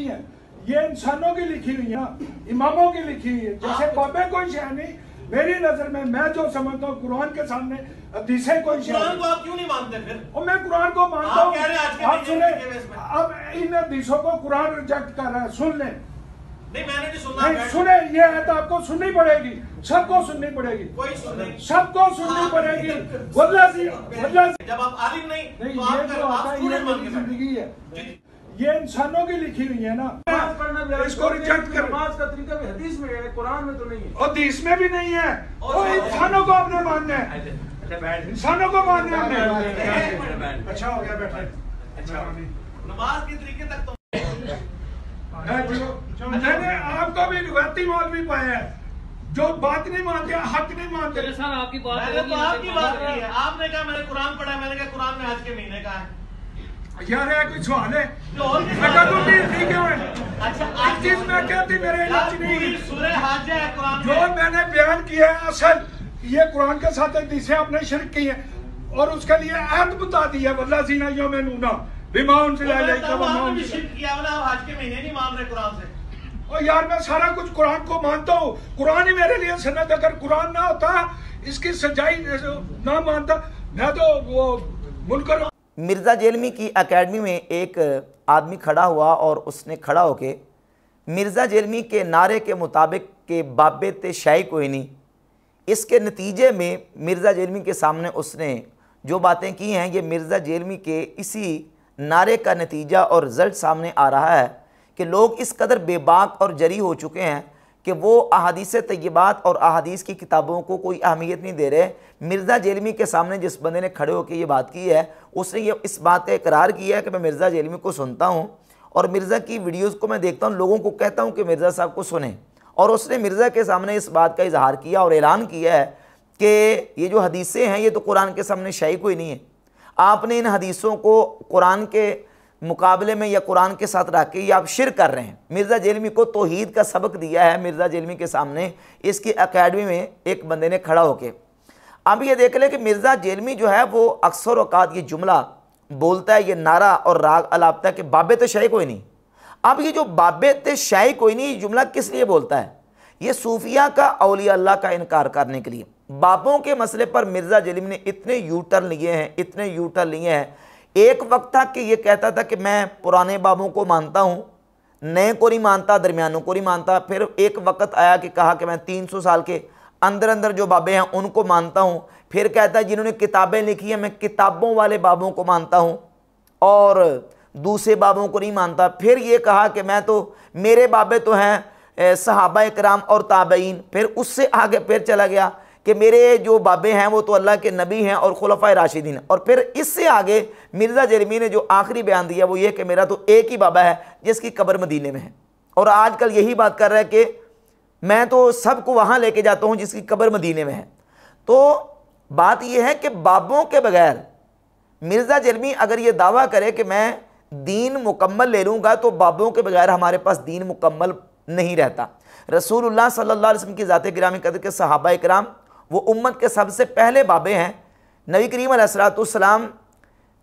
नहीं है ये इंसानों की लिखी हुई है इमामों की लिखी हुई है जैसे बाबे कोई शह नहीं मेरी नजर में मैं जो समझता हूँ कुरान के सामने हदीसें कोई कुरान को आप क्यों नहीं मानते फिर और मैं कुरान को मानता हूँ आप सुने अब इन हदीसों को कुरान रिजेक्ट कर रहा है सुन ले नहीं मैंने नहीं सुना नहीं सुने ये तो आपको सुननी पड़ेगी सबको सुननी पड़ेगी कोई सुने सबको सुननी पड़ेगी जब आप आलिम नहीं, नहीं तो ये आप जिंदगी है ये इंसानों की लिखी हुई है ना इसको रिजेक्ट कर नमाज का तरीका भी हदीस में है कुरान में तो नहीं है हदीस में भी नहीं है और इंसानों को आपने मानना है अच्छा, अच्छा, इंसानों को मानना है अच्छा हो गया बैठे अच्छा। नमाज के तरीके तक तो हाँ मैंने आपको भी रुवाती मौल भी पाया है जो बात नहीं मानते हक नहीं मानते आपकी बात तो आपकी बात नहीं है आपने कहा मैंने कुरान पढ़ा मैंने कहा कुरान में आज के महीने का है यार है कोई सवाल है मैं कहा तू ढील नहीं क्यों अच्छा आज चीज मैं कहती मेरे इलाज नहीं सूरह है कुरान जो मैंने बयान किया है असल ये कुरान के साथ है जिसे आपने शर्क की है और उसके लिए अहद बता दिया वल्ला जीना यो मैं नूना विमान से लाया का विमान किया वाला आज के महीने नहीं मान रहे कुरान से और यार मैं सारा कुछ कुरान को मानता हूँ कुरान ही मेरे लिए सनत अगर कुरान ना होता इसकी सच्चाई ना मानता मैं तो वो मुनकर मिर्ज़ा जेलमी की एकेडमी में एक आदमी खड़ा हुआ और उसने खड़ा होके मिर्ज़ा जेलमी के नारे के मुताबिक के बाबे ते शाही कोई नहीं इसके नतीजे में मिर्ज़ा जेलमी के सामने उसने जो बातें की हैं ये मिर्ज़ा जेलमी के इसी नारे का नतीजा और रिज़ल्ट सामने आ रहा है कि लोग इस कदर बेबाक और जरी हो चुके हैं कि वो अहादीस तय्यबात और अहादीस की किताबों को कोई अहमियत नहीं दे रहे मिर्ज़ा जेलमी के सामने जिस बंदे ने खड़े होकर ये बात की है उसने ये इस बात का इकरार किया है कि मैं मिर्ज़ा जेलमी को सुनता हूँ और मिर्ज़ा की वीडियोज़ को मैं देखता हूँ लोगों को कहता हूँ कि मिर्ज़ा साहब को सुने और उसने मिर्ज़ा के सामने इस बात का इजहार किया और ऐलान किया है कि ये जो हदीसें हैं ये तो कुरान के सामने शाई कोई नहीं है आपने इन हदीसों को कुरान के मुकाबले में या कुरान के साथ रख के ये आप शिर कर रहे हैं मिर्ज़ा जेलमी को तोहद का सबक दिया है मिर्ज़ा जेलमी के सामने इसकी अकेडमी में एक बंदे ने खड़ा होके अब ये देख लें कि मिर्ज़ा जेलमी जो है वो अक्सर अवकात ये जुमला बोलता है ये नारा और राग अलापता है कि बाबे तो शाही कोई नहीं अब ये जो बाबे तो शाही कोई नहीं जुमला किस लिए बोलता है ये सूफिया का अलिया अल्लाह का इनकार करने के लिए बापों के मसले पर मिर्ज़ा जलीम ने इतने यूटर लिए हैं इतने यूटर लिए हैं एक वक्त था कि ये कहता था कि मैं पुराने बाबों को मानता हूँ नए को नहीं मानता दरमियानों को नहीं मानता फिर एक वक्त आया कि कहा कि मैं सौ साल के अंदर अंदर जो बाबे हैं उनको मानता हूँ फिर कहता है जिन्होंने किताबें लिखी हैं मैं किताबों वाले बाबों को मानता हूँ और दूसरे बाबों को नहीं मानता फिर ये कहा कि मैं तो मेरे बाबे तो हैं सहाबा कराम और ताबईन फिर उससे आगे फिर चला गया कि मेरे जो बाबे हैं वो तो अल्लाह के नबी हैं और खुलफ़ा राशिदीन और फिर इससे आगे मिर्ज़ा जरमी ने जो आखिरी बयान दिया वो ये कि मेरा तो एक ही बाबा है जिसकी कब्र मदीने में है और आजकल यही बात कर रहा है कि मैं तो सबको वहाँ लेके जाता हूँ जिसकी कब्र मदीने में है तो बात यह है कि बाबों के बगैर मिर्ज़ा जरमी अगर ये दावा करे कि मैं दीन मुकम्मल ले लूँगा तो बाबों के बगैर हमारे पास दीन मुकम्मल नहीं रहता रसूल सल्ला वसम की ज़ात गिरामी कदर के सहाबा कराम वो उम्मत के सबसे पहले बाबे हैं नबी करीम सलाम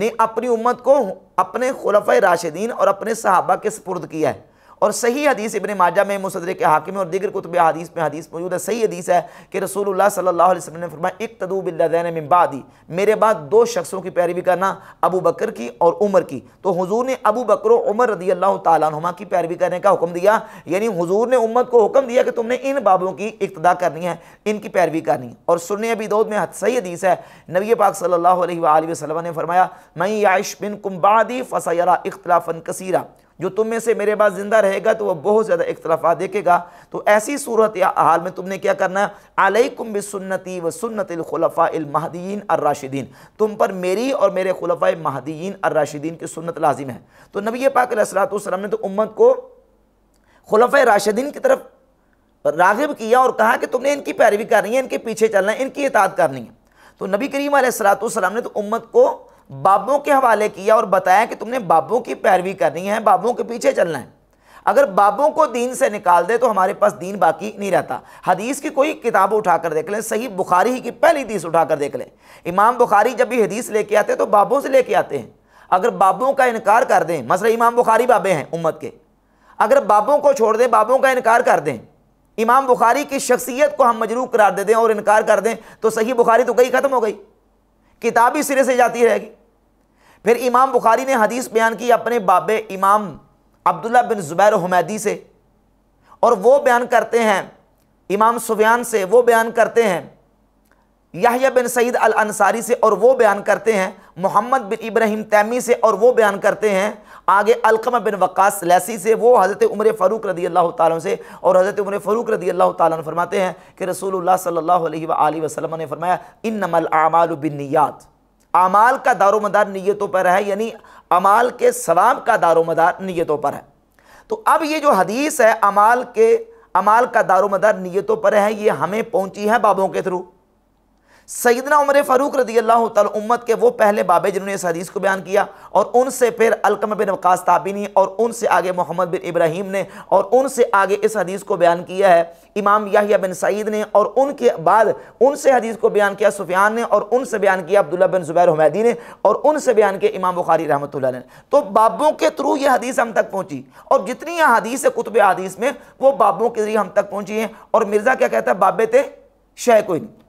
ने अपनी उम्मत को अपने खुलफ़ राशिदीन और अपने सहाबा के सपुर्द किया है और सही हदीस इबन माजा में मुसदर के हाकिम और दिगर कुतब हदीस में हदीस मौजूद है सही हदीस है कि रसूलुल्लाह सल्लल्लाहु अलैहि वसल्लम ने फरमाया एक तदूबिल्लादैन मिम्बादी मेरे बाद दो शख्सों की पैरवी करना अबू बकर की और उमर की तो हुजूर ने अबू बकर उमर रदी अल्लाह तुमा की पैरवी करने का हुक्म दिया यानी हुजूर ने उम्मत को हुक्म दिया कि तुमने इन बाबों की इब्तदा करनी है इनकी पैरवी करनी है और सुनने अभी दौद में सही हदीस है नबी पाक सल्ला वसलम ने फरमाया मई याश बिन कुम्बादी फसा इख्तलाफन कसीरा जो तुम में से मेरे पास ज़िंदा रहेगा तो वह बहुत ज़्यादा इख्तलाफा देखेगा तो ऐसी सूरत या हाल में तुमने क्या करना अलैकुम बिसन्नति व सुन्नतलखलफ़ामहदीन अर्राशिदीन तुम पर मेरी और मेरे खलफ़ा महदीन अर्राशिदीन की सुन्नत लाजिम है तो नबी पाक सलाम ने तो उम्मत को खलफ़ राशिदीन की तरफ रागब किया और कहा कि तुमने इनकी पैरवी करनी है इनके पीछे चलना है इनकी इतात करनी है तो नबी करीम सलातम ने तो उम्मत को बाबों के हवाले किया और बताया कि तुमने बाबों की पैरवी करनी है बाबों के पीछे चलना है अगर बाबों को दीन से निकाल दे तो हमारे पास दीन बाकी नहीं रहता हदीस की कोई किताब उठाकर देख लें सही बुखारी ही की पहली हदीस उठाकर देख लें इमाम बुखारी जब भी हदीस लेके आते हैं तो बाबों से लेके आते हैं अगर बाबों का इनकार कर दें मसला इमाम बुखारी बाबे हैं उम्मत के अगर बाबों को छोड़ दें बाबों का इनकार कर दें इमाम बुखारी की शख्सियत को हम मजरूक करार दे दें और इनकार कर दें तो सही बुखारी तो कहीं ख़त्म हो गई किताब ही सिरे से जाती रहेगी फिर इमाम बुखारी ने हदीस बयान की अपने बाबे इमाम अब्दुल्ला बिन ज़ुबैर हमैदी से और वो बयान करते हैं इमाम सुफियान से वो बयान करते हैं याहिया बिन सईद अल अंसारी से और वो बयान करते हैं मोहम्मद बिन इब्राहिम तैमी से और वो बयान करते हैं आगे अलकम बिन वक्स लैसी से वो हज़रत उमर फ़ारूक रदी अल्लाह ताली से और हज़रत उमर फ़ारूक रदी अल्लाह तरमाते हैं कि रसूल सल्ला वसलम ने फरमाया इन नमल आमाल बिन नियात अमाल का दारोमदार नीयतों पर है यानी अमाल के सवाब का दारोमदार नीयतों पर है तो अब ये जो हदीस है अमाल के अमाल का दारोमदार नीयतों पर है ये हमें पहुंची है बाबों के थ्रू सईदना उमर फ़ारूक रदी अल्लाह तम्मत के वो पहले बाबे जिन्होंने इस हदीस को बयान किया और उनसे फिर अलकम बिन वकास ताबिनी और उनसे आगे मोहम्मद बिन इब्राहिम ने और उनसे आगे इस हदीस को बयान किया है इमाम याहिया बिन सईद ने और उनके बाद उनसे हदीस को बयान किया सुफियान ने और उनसे बयान किया अब्दुल्ला बिन जुबैर हमैदी ने और उनसे बयान किया इमाम बुखारी रहमत ने तो बाबों के थ्रू ये हदीस हम तक पहुँची और जितनी यह हदीस है कुतब हदीस में वो बाबों के जरिए हम तक पहुँची हैं और मिर्ज़ा क्या कहता है बाबे थे शह कोई नहीं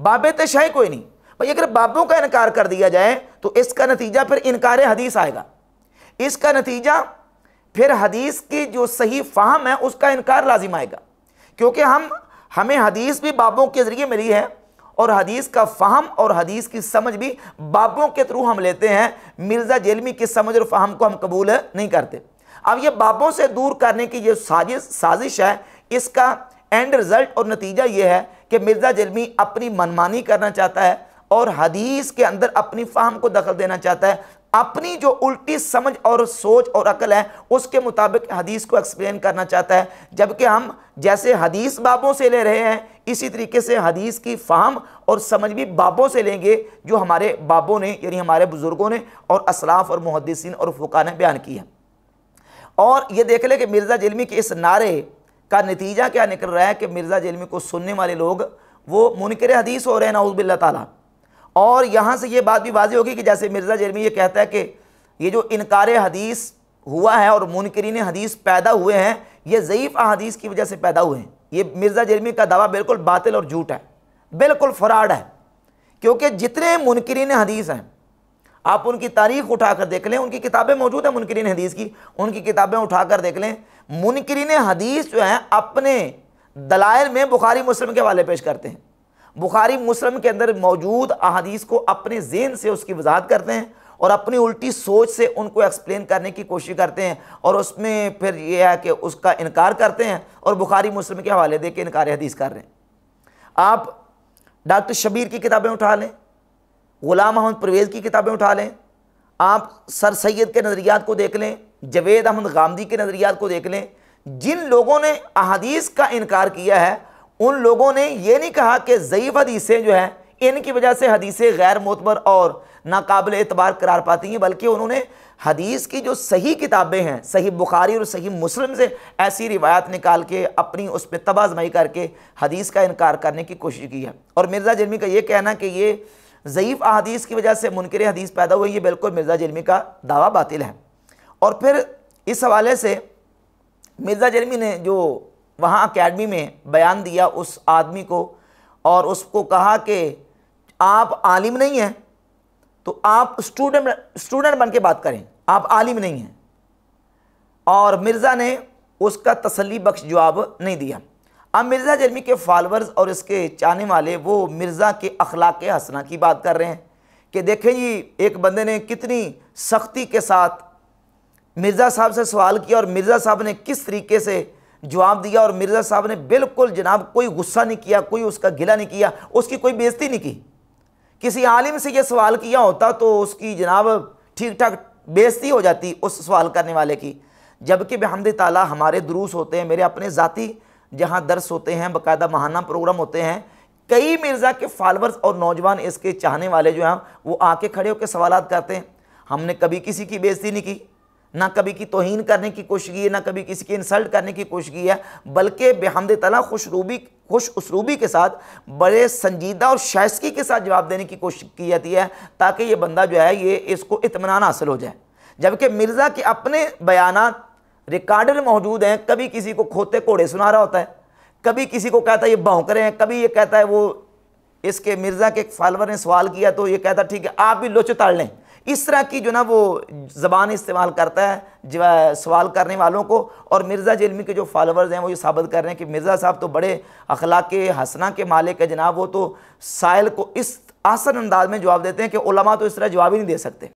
बाबे तो शय कोई नहीं भाई अगर बाबों का इनकार कर दिया जाए तो इसका नतीजा फिर इनकार हदीस आएगा इसका नतीजा फिर हदीस की जो सही फाहम है उसका इनकार लाजिम आएगा क्योंकि हम हमें हदीस भी बाबों के ज़रिए मिली है और हदीस का फ़हम और हदीस की समझ भी बाबों के थ्रू हम लेते हैं मिर्ज़ा जेलमी की समझ और फ़हम को हम कबूल नहीं करते अब ये बाबों से दूर करने की जो साजिश साजिश है इसका एंड रिज़ल्ट और नतीजा ये है कि मिर्ज़ा जलमी अपनी मनमानी करना चाहता है और हदीस के अंदर अपनी फाहम को दखल देना चाहता है अपनी जो उल्टी समझ और सोच और अकल है उसके मुताबिक हदीस को एक्सप्लेन करना चाहता है जबकि हम जैसे हदीस बाबों से ले रहे हैं इसी तरीके से हदीस की फाहम और समझ भी बाबों से लेंगे जो हमारे बाबों ने यानी हमारे बुज़ुर्गों ने और असलाफ और मुहदसिन और फुका ने बयान की है और ये देख लें कि मिर्ज़ा जिलमी के इस नारे का नतीजा क्या निकल रहा है कि मिर्ज़ा जेलमी को सुनने वाले लोग वो मुनकर हदीस हो रहे हैं बिल्ला ताली और यहाँ से ये बात भी वाजी होगी कि जैसे मिर्ज़ा जेलमी ये कहता है कि ये जो इनकार हदीस हुआ है और मुनकरीन हदीस पैदा हुए हैं ये ज़यीफ़ अदीस की वजह से पैदा हुए हैं ये मिर्ज़ा जेलमी का दावा बिल्कुल बातिल और झूठ है बिल्कुल फ्राड है क्योंकि जितने मुनकरीन हदीस हैं आप उनकी तारीख उठा कर देख लें उनकी किताबें मौजूद हैं मुनकरीन हदीस की उनकी किताबें उठा कर देख लें मुनकरीन हदीस जो हैं अपने दलाइल में बुखारी मुस्लिम के वाले पेश करते हैं बुखारी मुस्लिम के अंदर मौजूद अहदीस को अपने जेन से उसकी वजाहत करते हैं और अपनी उल्टी सोच से उनको एक्सप्लेन करने की कोशिश करते हैं और उसमें फिर यह है कि उसका इनकार करते हैं और बुखारी मुस्लिम के हवाले दे के इनकार हदीस कर रहे हैं आप डॉक्टर शबीर की किताबें उठा लें ग़ुलाम अहमद परवेज़ की किताबें उठा लें आप सर सैद के नज़रियात को देख लें जवेद अहमद गांधी के नज़रियात को देख लें जिन लोगों ने अहदीस का इनकार किया है उन लोगों ने ये नहीं कहा कि ज़यीफ़ हदीसें जो हैं इनकी वजह से हदीसें गैर मोतबर और नाकबिल एतबार करार पाती हैं बल्कि उन्होंने हदीस की जो सही किताबें हैं सही बुखारी और सही मुस्लिम से ऐसी रिवायत निकाल के अपनी उस पर तबाजमई करके हदीस का इनकार करने की कोशिश की है और मिर्ज़ा जर्मी का ये कहना कि ये ज़यीफ़ अदीस की वजह से मुनकर हदीस पैदा हुई ये बिल्कुल मिर्ज़ा जलमी का दावा बातिल है और फिर इस हवाले से मिर्ज़ा जलमी ने जो वहाँ अकेडमी में बयान दिया उस आदमी को और उसको कहा कि आप आलिम नहीं हैं तो आप स्टूडेंट स्टूडेंट बन के बात करें आप आलिम नहीं हैं और मिर्ज़ा ने उसका तसली बख्श जवाब नहीं दिया अब मिर्ज़ा जर्मी के फॉलोअर्स और इसके चाहने वाले वो मिर्ज़ा के अखलाक हसना की बात कर रहे हैं कि देखें जी एक बंदे ने कितनी सख्ती के साथ मिर्ज़ा साहब से सवाल किया और मिर्ज़ा साहब ने किस तरीके से जवाब दिया और मिर्ज़ा साहब ने बिल्कुल जनाब कोई गुस्सा नहीं किया कोई उसका गिला नहीं किया उसकी कोई बेजती नहीं की किसी आलिम से यह सवाल किया होता तो उसकी जनाब ठीक ठाक बेजती हो जाती उस सवाल करने वाले की जबकि बेहमद ताली हमारे दुरूस होते हैं मेरे अपने ज़ाती जहाँ दर्स होते हैं बाकायदा महाना प्रोग्राम होते हैं कई मिर्ज़ा के फॉलोअर्स और नौजवान इसके चाहने वाले जो हैं वो आके खड़े होकर सवाल करते हैं हमने कभी किसी की बेइज्जती नहीं की ना कभी की तोहन करने की कोशिश की है ना कभी किसी की इंसल्ट करने की कोशिश की है बल्कि बेहमद तला खुशरूबी खुश उसरूबी के साथ बड़े संजीदा और शायस्की के साथ जवाब देने की कोशिश की जाती है ताकि ये बंदा जो है ये इसको इतमान हासिल हो जाए जबकि मिर्ज़ा के अपने बयान रिकॉर्डर मौजूद हैं कभी किसी को खोते कोड़े सुना रहा होता है कभी किसी को कहता है ये भौंक रहे हैं कभी ये कहता है वो इसके मिर्ज़ा के एक फॉलोअर ने सवाल किया तो ये कहता ठीक है आप भी लोच ताड़ लें इस तरह की जो ना वो ज़बान इस्तेमाल करता है सवाल करने वालों को और मिर्ज़ा जिलमी के जो फॉलोअर्स हैं वो ये साबित कर रहे हैं कि मिर्ज़ा साहब तो बड़े अखलाक हसना के मालिक है जनाब वो तो साइल को इस आसन अंदाज में जवाब देते हैं कि उलमा तो इस तरह जवाब ही नहीं दे सकते